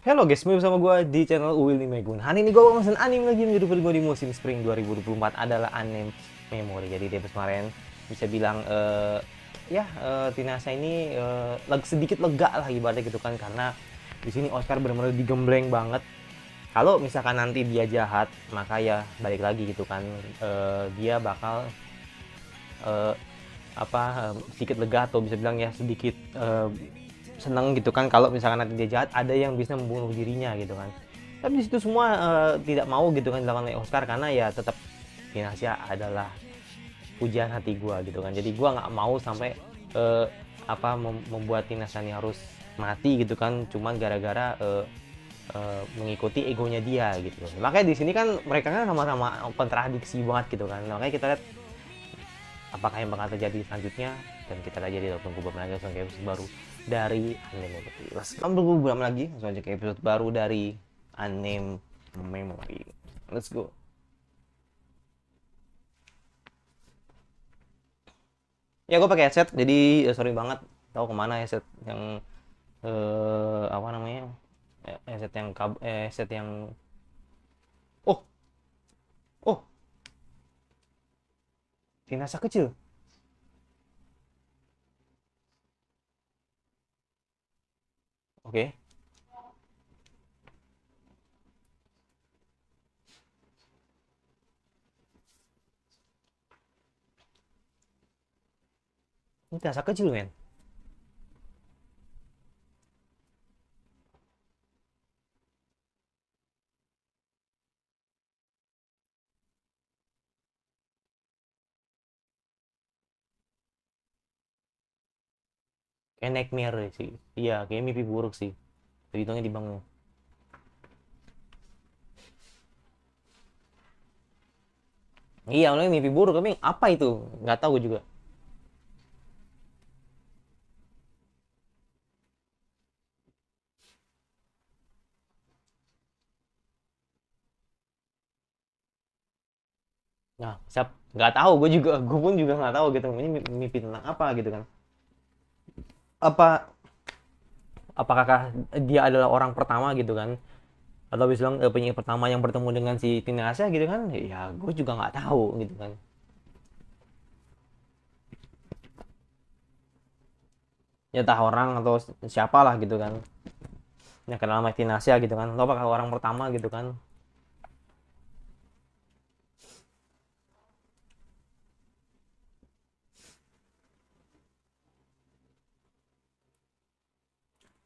Halo guys, kembali bersama gue di channel Willy Megun Hari ini gue mau mesen anime lagi menjadi gue di musim spring 2024 adalah anime memory. Jadi dia kemarin bisa bilang eh, ya uh, Tinasa ini uh, sedikit lega lah ibaratnya gitu kan Karena di sini Oscar benar-benar digembleng banget Kalau misalkan nanti dia jahat, maka ya balik lagi gitu kan Dia bakal apa eh, sedikit lega atau bisa bilang ya sedikit uh, seneng gitu kan kalau misalkan nanti dia jahat ada yang bisa membunuh dirinya gitu kan tapi di situ semua uh, tidak mau gitu kan dilakukan oleh Oscar karena ya tetap Inasia adalah pujian hati gue gitu kan jadi gue nggak mau sampai uh, apa mem membuat Inasia harus mati gitu kan cuma gara-gara uh, uh, mengikuti egonya dia gitu makanya di sini kan mereka kan sama-sama kontradiksi banget gitu kan makanya kita lihat apakah yang bakal terjadi selanjutnya dan kita aja di dalam tunggu beberapa lagi langsung episode baru dari anime memory let's go tunggu beberapa lagi langsung aja ke episode baru dari anime memory let's go ya gue pakai headset jadi ya sorry banget tahu kemana headset yang eh, apa namanya headset yang eh, headset yang eh, tinasa kecil. Oke. Okay. Ini jenazah kecil, men. kayak nightmare sih iya kayak mimpi buruk sih terhitungnya dibangun Iya, namanya mimpi buruk, tapi apa itu? Nggak tahu juga. Nah, siap. Nggak tau gue juga, gue pun juga nggak tau gitu. Ini mimpi tentang apa gitu kan apa apakah dia adalah orang pertama gitu kan atau bisa bilang eh, penyihir pertama yang bertemu dengan si Tina Asia gitu kan ya gue juga nggak tahu gitu kan ya entah orang atau siapalah gitu kan yang kenal sama Tina Asia gitu kan atau apakah orang pertama gitu kan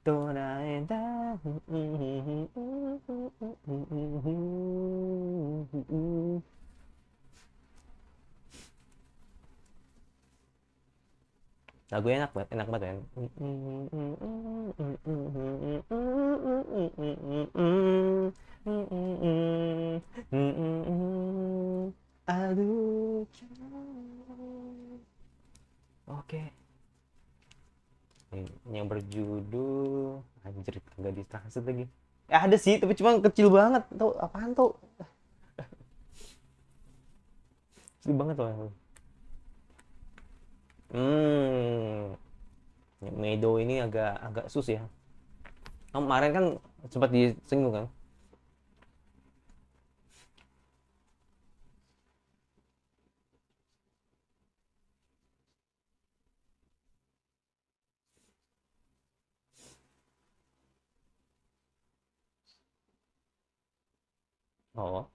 lagu enak banget enak banget kan Aduh Oke okay yang berjudul anjir nggak ditransit lagi eh, ada sih tapi cuma kecil banget tuh, apaan tuh kecil banget loh hmm Medo ini agak agak sus ya kemarin kan sempat disinggung kan 好啊，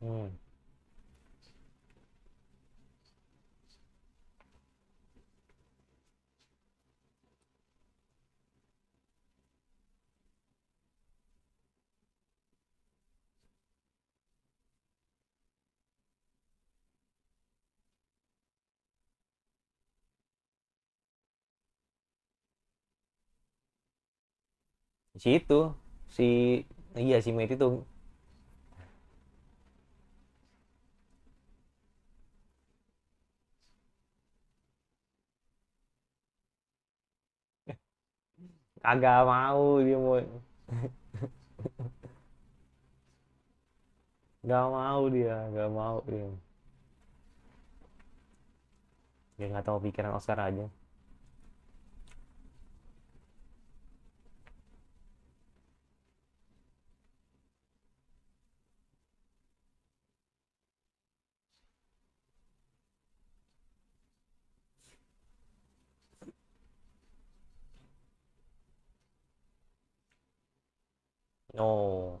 嗯。di situ si iya si Mate tuh kagak mau dia mau nggak mau dia nggak mau dia dia nggak tahu pikiran Oscar aja No. Oh.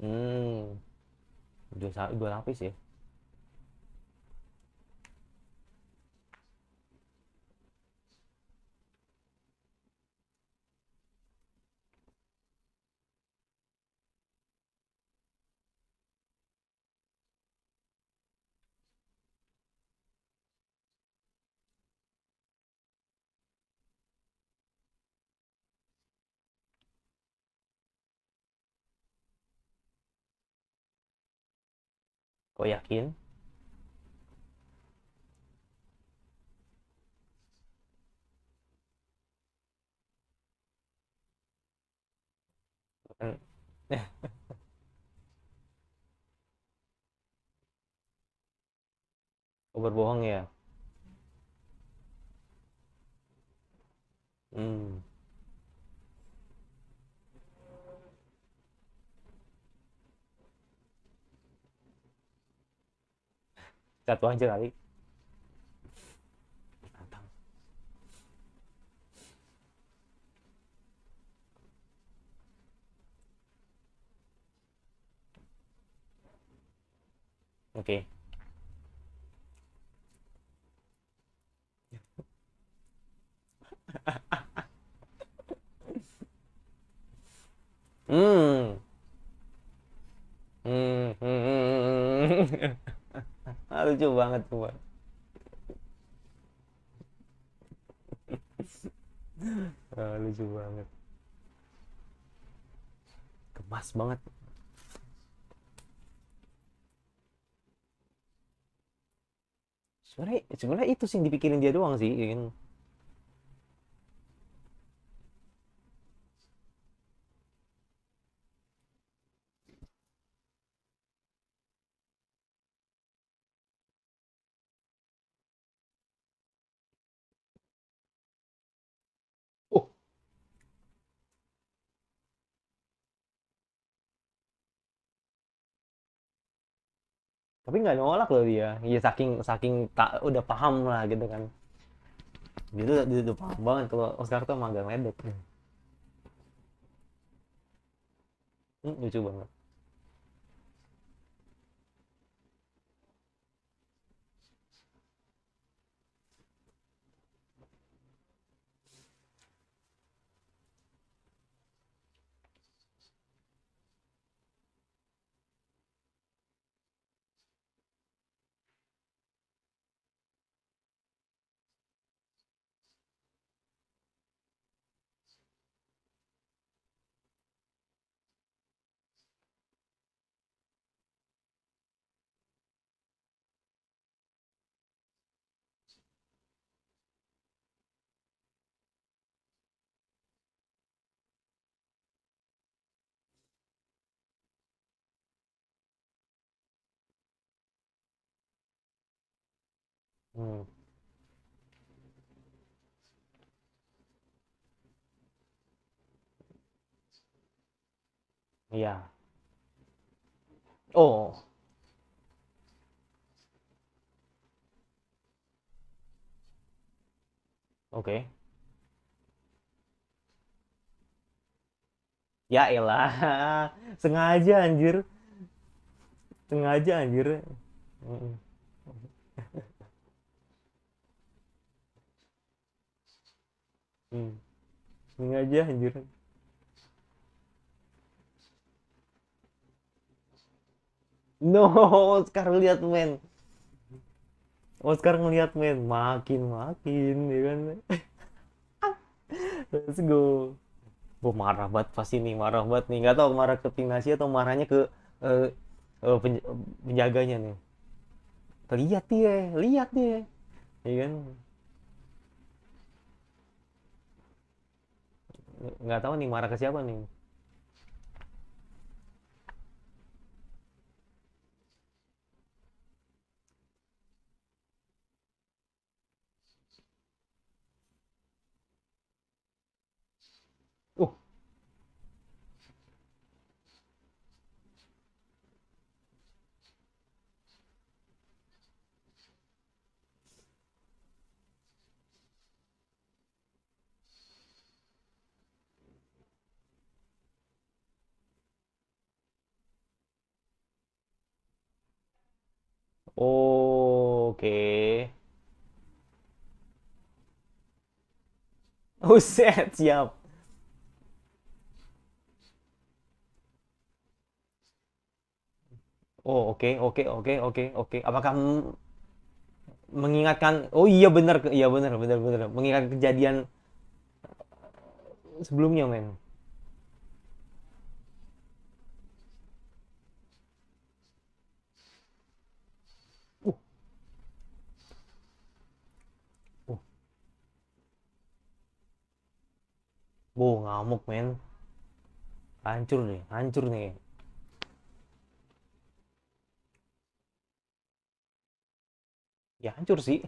Hmm. Dua, dua lapis ya. kok yakin? Kau berbohong ya? Hmm. satu aja kali banget semua oh, ah, lucu banget gemas banget sebenarnya sebenarnya itu sih yang dipikirin dia doang sih ya tapi nggak nolak loh dia ya saking saking tak udah paham lah gitu kan dia tuh, dia tuh paham banget kalau Oscar tuh magang ledek hmm, lucu banget Hmm. Iya. Oh. Oke. Okay. Ya elah, sengaja anjir. Sengaja anjir. Mm -mm. hmm. ini aja anjir no Oscar lihat men Oscar ngelihat men makin makin ya kan let's go Gue marah banget pas ini marah banget nih nggak tahu marah ke timnas atau marahnya ke uh, uh, penjaganya nih lihat dia lihat dia ya kan nggak tahu nih marah ke siapa nih Oke. Buset, siap. Oh, oke, oke, oke, oke, oke. Apakah mengingatkan Oh iya benar, iya benar, benar, benar. Mengingat kejadian eh, sebelumnya, men. Wow ngamuk men hancur nih hancur nih ya hancur sih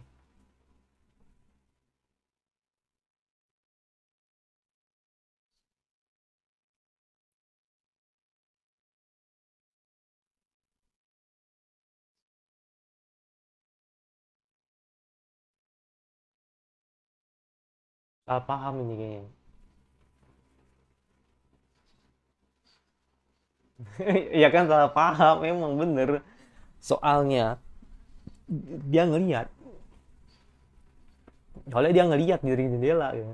salah paham ini kayaknya ya kan salah paham emang bener soalnya dia ngelihat soalnya dia ngelihat dari jendela ya.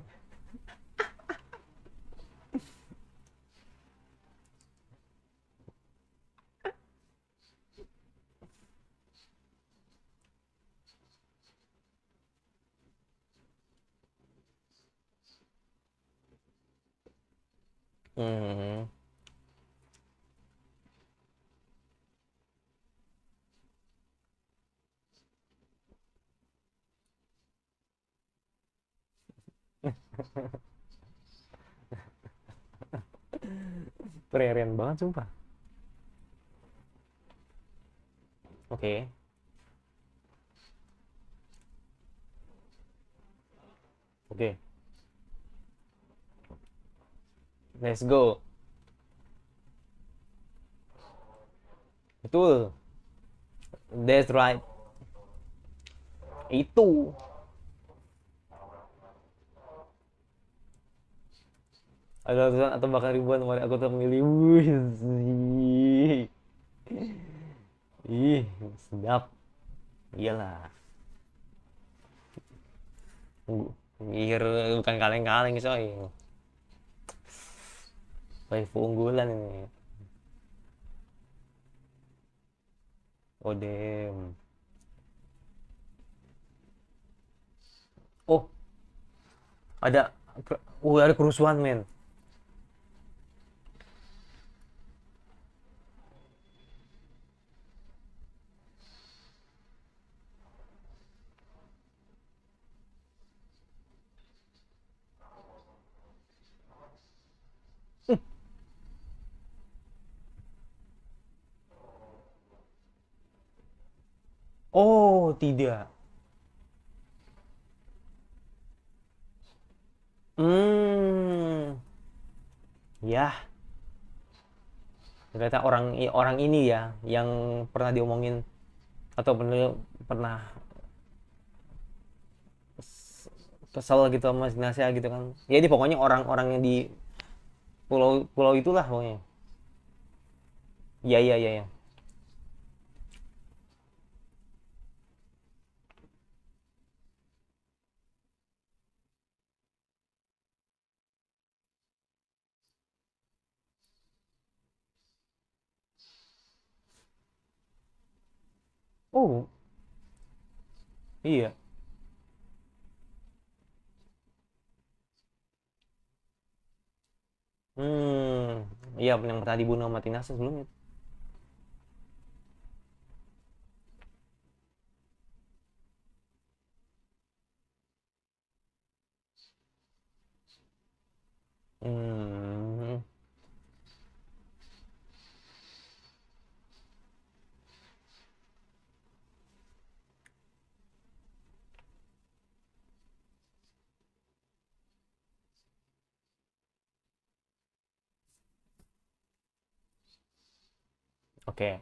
Mm-hmm. Prerian banget sumpah. Oke. Okay. Oke. Okay. Let's go. Betul. That's right. Itu. ada ratusan atau bahkan ribuan mari aku terpilih wih ih sedap iyalah mikir bukan kaleng-kaleng coy waifu unggulan ini Odem oh, oh ada Oh ada kerusuhan men Oh, tidak. Hmm. Ya. Ternyata orang orang ini ya yang pernah diomongin atau pernah pernah kesel gitu sama Ignasia gitu kan. Ya ini pokoknya orang-orang yang di pulau pulau itulah pokoknya. Ya ya ya ya. Oh. Iya. Hmm, iya yang tadi dibunuh sama Tinasa sebelumnya. Oke.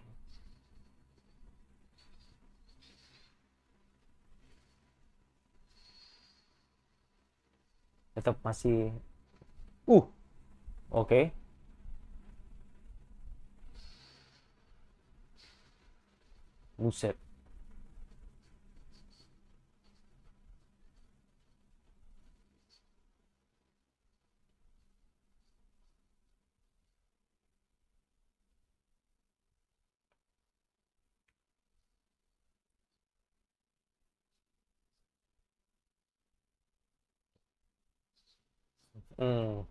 Tetap masih uh. Oke. Buset. Hmm.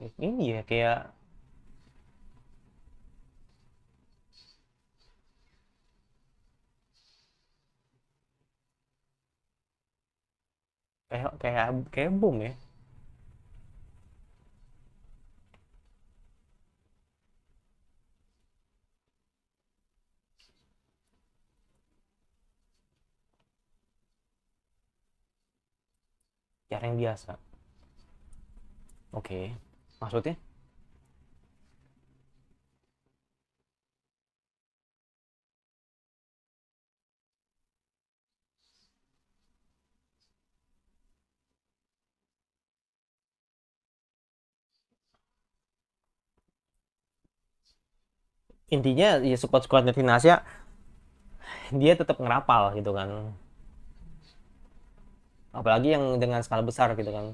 Oh, ini ya kayak kayak kayak kayak bom ya cara yang biasa oke okay. maksudnya intinya ya squad squadnya timnas ya dia tetap ngerapal gitu kan apalagi yang dengan skala besar gitu kan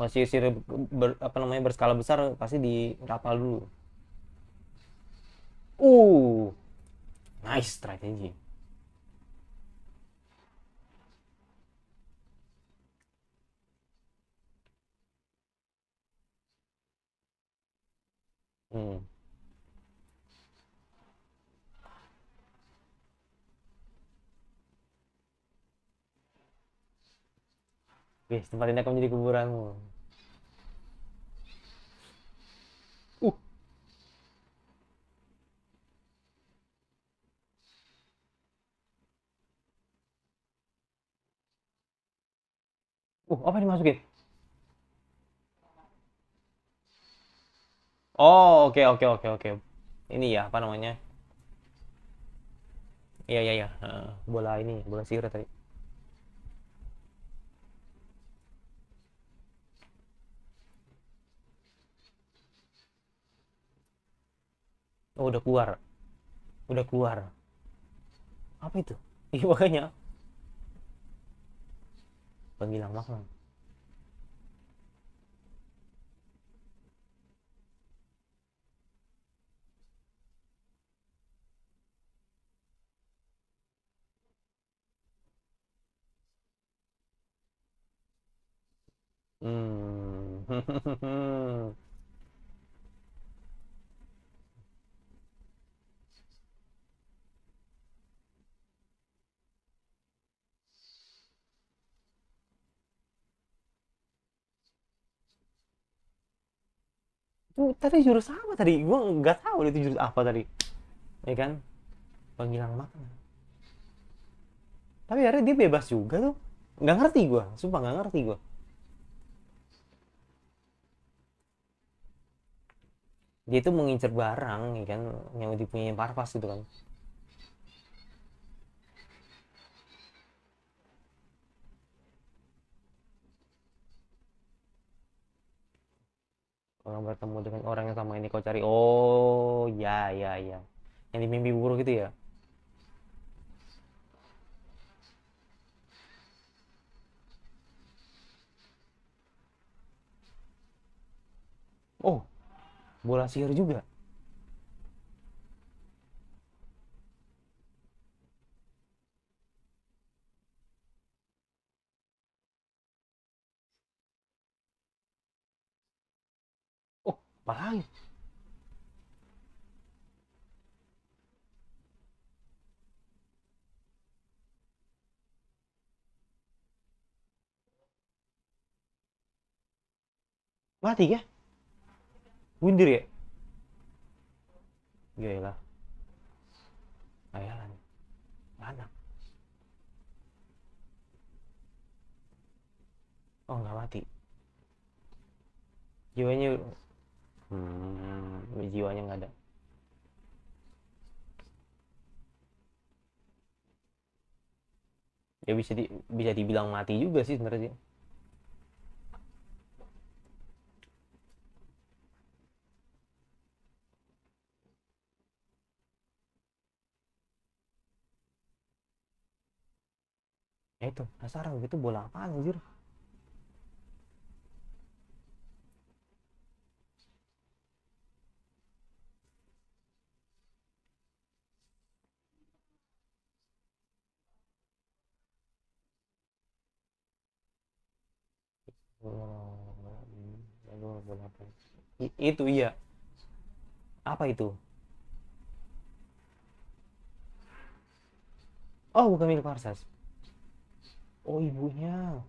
masih sir apa namanya berskala besar pasti di kapal dulu uh nice strategi hmm Bis, tempat ini akan menjadi kuburanmu. Uh. Uh, apa masukin? Oh, oke, okay, oke, okay, oke, okay, oke. Ini ya, apa namanya? Iya, iya, iya. bola ini, bola sihir tadi. oh udah keluar udah keluar apa itu iya makanya penghilang makna Hmm. tadi jurus apa tadi gue nggak tahu itu jurus apa tadi ya kan penghilang makanan tapi akhirnya dia bebas juga tuh nggak ngerti gue sumpah nggak ngerti gue dia itu mengincar barang ya kan yang dipunyai parpas gitu kan orang bertemu dengan orang yang sama ini kau cari oh ya ya ya yang di mimpi buruk itu ya oh bola sihir juga apa lagi mati ya mundur ya gila ayalan ya? mana oh nggak mati jiwanya hmm, jiwanya nggak ada ya bisa di, bisa dibilang mati juga sih sebenarnya ya itu penasaran gitu bola apaan anjir Oh, iya. itu iya apa itu oh bukan milik Parsas oh ibunya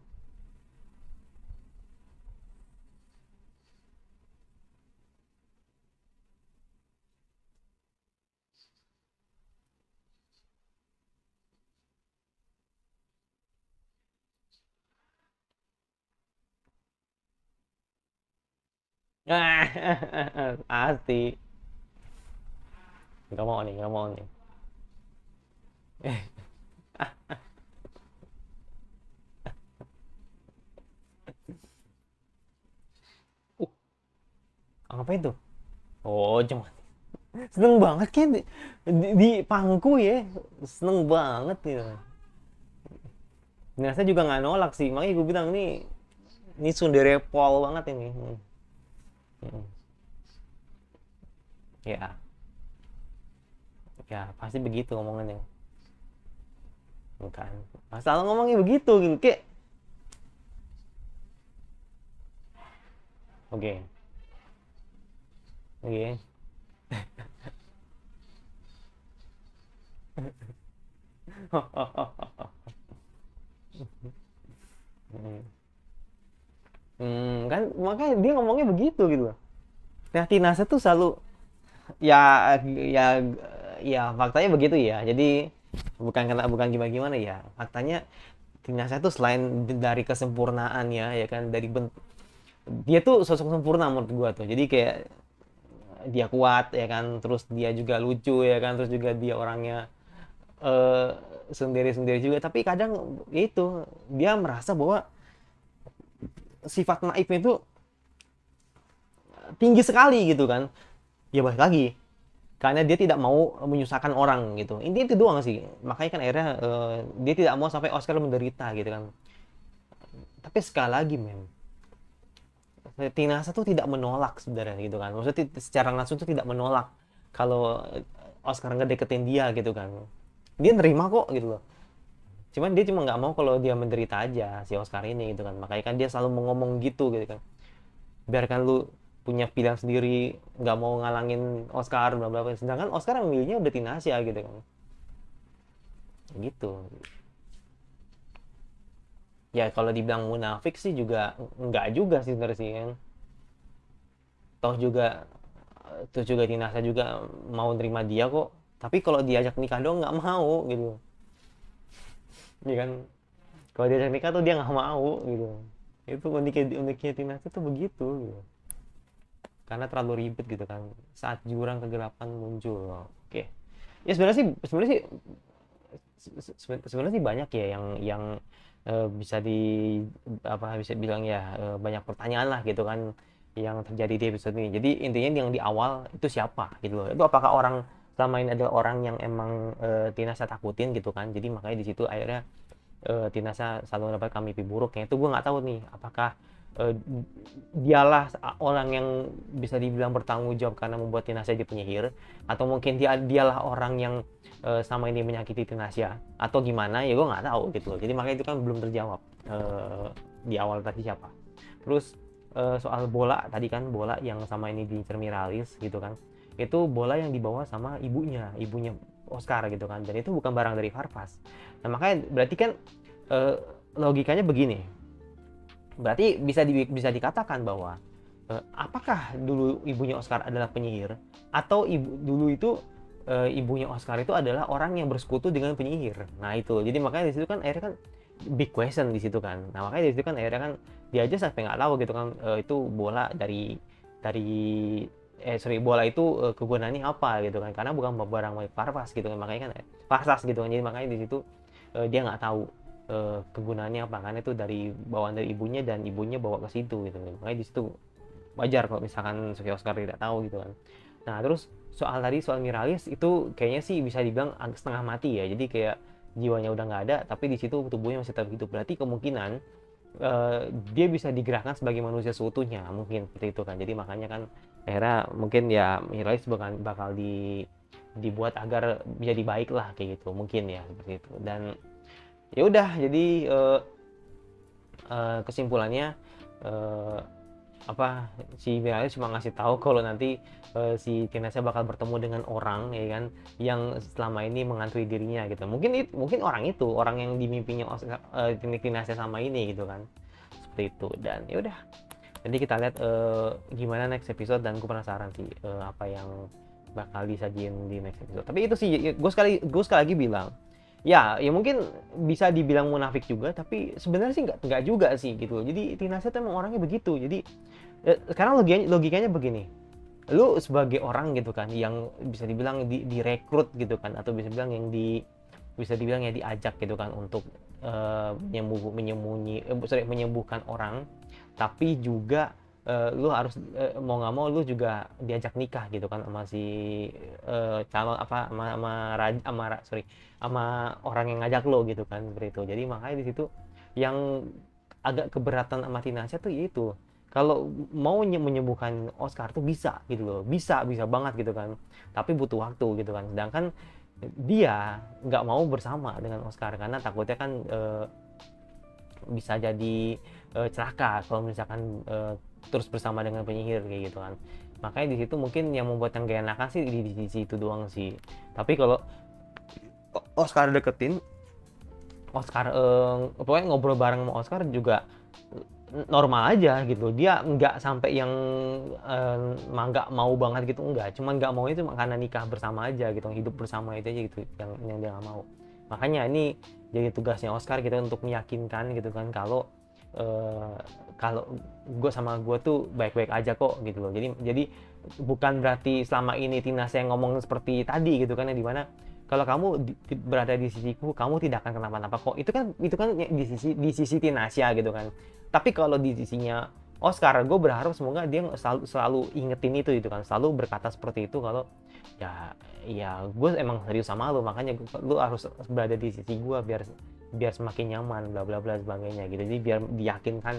Pasti. nggak mau nih, nggak mau nih. uh, apa itu? Oh, cuma seneng banget kan di, di, di pangku ya, seneng banget gitu. Nah, saya juga nggak nolak sih, makanya gue bilang nih, ini sundere pol banget ini. Hmm hmm. ya ya pasti begitu ngomongannya bukan masalah ngomongnya begitu gitu kayak oke okay. oke mm-hmm. Hmm, kan makanya dia ngomongnya begitu gitu loh. Nah, Tinasa tuh selalu ya ya ya faktanya begitu ya. Jadi bukan kena bukan gimana-gimana ya. Faktanya Tinasa tuh selain dari kesempurnaan ya, ya kan dari bentuk dia tuh sosok sempurna menurut gua tuh. Jadi kayak dia kuat ya kan, terus dia juga lucu ya kan, terus juga dia orangnya eh, sendiri-sendiri uh, sendiri -sendiri juga, tapi kadang itu dia merasa bahwa sifat naifnya itu tinggi sekali gitu kan ya balik lagi karena dia tidak mau menyusahkan orang gitu ini itu doang sih makanya kan akhirnya uh, dia tidak mau sampai Oscar menderita gitu kan tapi sekali lagi mem Tinasa tuh tidak menolak sebenarnya gitu kan maksudnya secara langsung tuh tidak menolak kalau Oscar nggak deketin dia gitu kan dia nerima kok gitu loh cuman dia cuma nggak mau kalau dia menderita aja si Oscar ini gitu kan makanya kan dia selalu mengomong gitu gitu kan biarkan lu punya pilihan sendiri nggak mau ngalangin Oscar bla bla sedangkan Oscar yang milihnya udah Tinasya gitu kan gitu ya kalau dibilang munafik sih juga nggak juga sih sebenarnya sih kan toh juga tuh juga Tinasya juga mau nerima dia kok tapi kalau diajak nikah dong nggak mau gitu Iya kan? Kalau diajak nikah tuh dia nggak mau gitu. Itu uniknya uniknya timnas itu begitu gitu. Karena terlalu ribet gitu kan. Saat jurang kegelapan muncul. Oke. Ya sebenarnya sih sebenarnya sih sebenarnya sih banyak ya yang yang e, bisa di apa bisa bilang ya e, banyak pertanyaan lah gitu kan yang terjadi di episode ini. Jadi intinya yang di awal itu siapa gitu loh. Itu apakah orang selama ini adalah orang yang emang e, eh, Tinasa takutin gitu kan jadi makanya di situ akhirnya e, eh, Tinasa selalu kami mimpi buruk itu gue nggak tahu nih apakah e, dialah orang yang bisa dibilang bertanggung jawab karena membuat Tinasa jadi penyihir atau mungkin dia dialah orang yang e, selama ini menyakiti tinasa atau gimana ya gue nggak tahu gitu loh jadi makanya itu kan belum terjawab e, di awal tadi siapa terus e, soal bola tadi kan bola yang sama ini di Ralis gitu kan itu bola yang dibawa sama ibunya ibunya Oscar gitu kan dan itu bukan barang dari Farfas nah makanya berarti kan e, logikanya begini berarti bisa di, bisa dikatakan bahwa e, apakah dulu ibunya Oscar adalah penyihir atau ibu dulu itu e, ibunya Oscar itu adalah orang yang bersekutu dengan penyihir nah itu jadi makanya di situ kan akhirnya kan big question di situ kan nah makanya di situ kan akhirnya kan dia aja sampai nggak tahu gitu kan e, itu bola dari dari eh sorry bola itu eh, kegunaannya apa gitu kan karena bukan barang milik Parvas gitu kan makanya kan parvas eh, gitu kan jadi makanya di situ eh, dia nggak tahu eh, kegunaannya apa karena itu dari bawaan dari ibunya dan ibunya bawa ke situ gitu kan. makanya di situ wajar kalau misalkan Sofia Oscar tidak tahu gitu kan nah terus soal tadi soal Miralis itu kayaknya sih bisa dibilang setengah mati ya jadi kayak jiwanya udah nggak ada tapi di situ tubuhnya masih tetap hidup berarti kemungkinan uh, dia bisa digerakkan sebagai manusia seutuhnya mungkin seperti itu kan jadi makanya kan akhirnya mungkin ya Miralis bakal bakal di dibuat agar jadi baik lah kayak gitu mungkin ya seperti itu dan ya udah jadi uh, uh, kesimpulannya uh, apa si Miralis cuma ngasih tahu kalau nanti uh, si Tinasnya bakal bertemu dengan orang ya kan yang selama ini mengantui dirinya gitu mungkin it, mungkin orang itu orang yang dimimpinya uh, Tinasnya sama ini gitu kan seperti itu dan ya udah jadi kita lihat uh, gimana next episode dan gue penasaran sih uh, apa yang bakal disajin di next episode. Tapi itu sih ya, gue sekali gue sekali lagi bilang ya ya mungkin bisa dibilang munafik juga tapi sebenarnya sih nggak nggak juga sih gitu jadi tinasa itu emang orangnya begitu jadi eh, karena logikanya logikanya begini lu sebagai orang gitu kan yang bisa dibilang di, direkrut gitu kan atau bisa dibilang yang di bisa dibilang ya diajak gitu kan untuk uh, menyembuh, menyembunyi eh, sorry, menyembuhkan orang tapi juga uh, lu harus uh, mau nggak mau lu juga diajak nikah gitu kan sama si uh, calon apa sama sama raja sama sorry sama orang yang ngajak lo gitu kan seperti itu jadi makanya di situ yang agak keberatan sama Tinasya tuh itu kalau mau menyembuhkan Oscar tuh bisa gitu loh bisa bisa banget gitu kan tapi butuh waktu gitu kan sedangkan dia nggak mau bersama dengan Oscar karena takutnya kan uh, bisa jadi uh, celaka kalau misalkan uh, terus bersama dengan penyihir kayak gitu kan makanya di situ mungkin yang membuat yang gak enakan sih di, di, di situ doang sih tapi kalau Oscar deketin Oscar uh, pokoknya ngobrol bareng sama Oscar juga normal aja gitu dia nggak sampai yang uh, nggak mau banget gitu nggak cuman nggak mau itu karena nikah bersama aja gitu hidup bersama itu aja gitu yang yang dia nggak mau makanya ini jadi tugasnya Oscar gitu untuk meyakinkan gitu kan kalau Eh, kalau gue sama gue tuh baik-baik aja kok gitu loh jadi jadi bukan berarti selama ini Tina saya ngomong seperti tadi gitu kan ya, Di mana kalau kamu di, berada di sisiku kamu tidak akan kenapa-napa kok itu kan itu kan ya, di sisi di sisi Tinasia ya gitu kan tapi kalau di sisinya Oscar gue berharap semoga dia selalu, selalu ingetin itu gitu kan selalu berkata seperti itu kalau ya ya gue emang serius sama lo makanya lo harus berada di sisi gue biar biar semakin nyaman bla bla bla sebagainya gitu jadi biar diyakinkan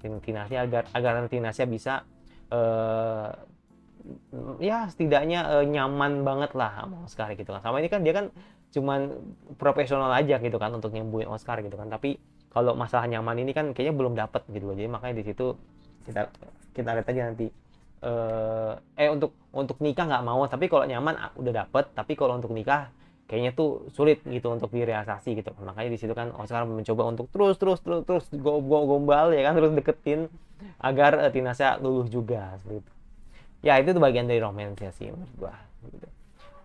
Tinasnya agar agar nanti Tinasnya bisa uh, ya setidaknya uh, nyaman banget lah sama Oscar gitu kan sama ini kan dia kan cuman profesional aja gitu kan untuk nyembuhin Oscar gitu kan tapi kalau masalah nyaman ini kan kayaknya belum dapet gitu loh jadi makanya di situ kita kita lihat aja nanti uh, eh untuk untuk nikah nggak mau tapi kalau nyaman ah, udah dapet tapi kalau untuk nikah kayaknya tuh sulit gitu untuk direalisasi gitu makanya di situ kan Oscar oh, mencoba untuk terus terus terus terus go, go, gombal ya kan terus deketin agar uh, Tinasnya luluh juga seperti itu ya itu tuh bagian dari romansnya sih menurut gua gitu.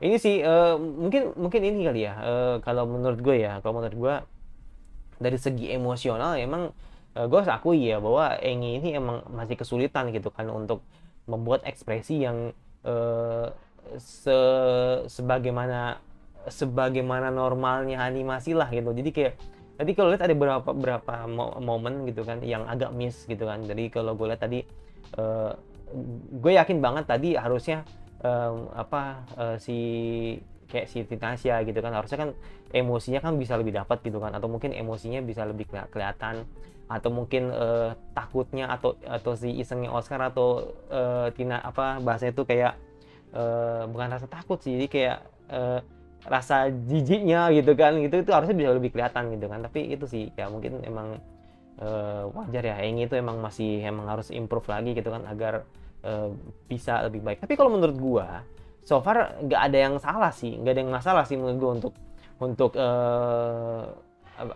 ini sih uh, mungkin mungkin ini kali ya uh, kalau menurut gue ya kalau menurut gua dari segi emosional emang uh, gue harus akui ya bahwa Engi ini emang masih kesulitan gitu kan untuk membuat ekspresi yang uh, se sebagaimana sebagaimana normalnya animasi lah gitu jadi kayak tadi kalau lihat ada berapa berapa momen gitu kan yang agak miss gitu kan jadi kalau gue lihat tadi uh, gue yakin banget tadi harusnya um, apa uh, si kayak si Titasia gitu kan harusnya kan emosinya kan bisa lebih dapat gitu kan atau mungkin emosinya bisa lebih kelihatan atau mungkin uh, takutnya atau atau si isengnya Oscar atau uh, Tina apa bahasanya itu kayak uh, bukan rasa takut sih jadi kayak uh, rasa jijiknya gitu kan gitu itu harusnya bisa lebih kelihatan gitu kan tapi itu sih ya mungkin emang uh, wajar ya yang itu emang masih emang harus improve lagi gitu kan agar uh, bisa lebih baik tapi kalau menurut gua so far nggak ada yang salah sih nggak ada yang masalah sih menurut gua untuk untuk uh,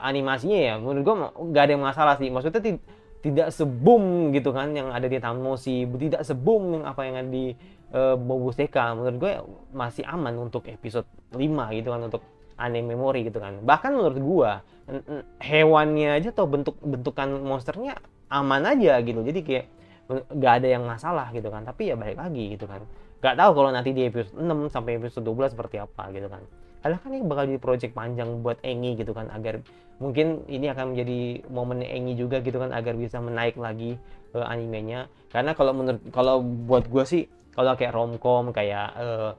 animasinya ya menurut gua nggak ada yang masalah sih maksudnya tidak sebum gitu kan yang ada di tamu sih tidak sebum yang apa yang ada di uh, Bobo Seka menurut gue masih aman untuk episode 5 gitu kan untuk anime memory gitu kan bahkan menurut gue hewannya aja atau bentuk bentukan monsternya aman aja gitu jadi kayak gak ada yang masalah gitu kan tapi ya balik lagi gitu kan gak tahu kalau nanti di episode 6 sampai episode 12 seperti apa gitu kan karena kan ini bakal jadi project panjang buat Engi gitu kan agar mungkin ini akan menjadi momen Engi juga gitu kan agar bisa menaik lagi uh, animenya karena kalau menurut kalau buat gue sih kalau kayak romcom kayak uh,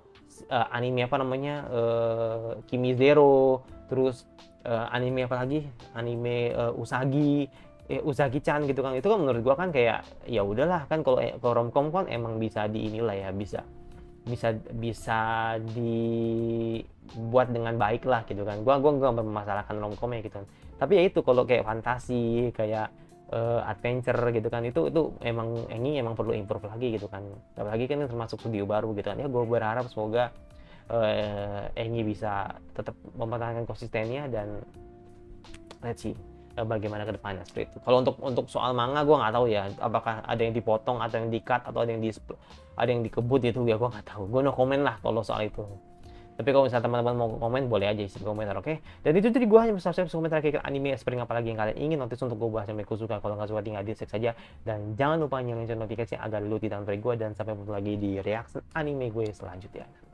anime apa namanya uh, Kimi Zero terus uh, anime apa lagi anime uh, Usagi eh, Usagi Chan gitu kan itu kan menurut gua kan kayak ya udahlah kan kalau kalau romcom kan emang bisa di ya bisa bisa bisa dibuat dengan baik lah gitu kan gua gua gak mempermasalahkan romcomnya gitu kan tapi ya itu kalau kayak fantasi kayak uh, adventure gitu kan itu itu emang ini emang perlu improve lagi gitu kan apalagi kan termasuk studio baru gitu kan ya gue berharap semoga uh, eh, ini bisa tetap mempertahankan konsistennya dan let's see eh, bagaimana ke depannya seperti itu. Kalau untuk untuk soal manga gue nggak tahu ya apakah ada yang dipotong atau yang di-cut atau ada yang di ada yang dikebut itu ya gue nggak tahu. Gue no komen lah kalau soal itu tapi kalau misalnya teman-teman mau komen boleh aja isi komentar oke okay? dan itu tadi gue hanya bisa subscribe komentar kira-kira anime spring apalagi yang kalian ingin nanti untuk gue bahas yang aku suka kalau nggak suka tinggal di saja dan jangan lupa nyalain notifikasi agar lu tidak gue dan sampai bertemu lagi di reaction anime gue selanjutnya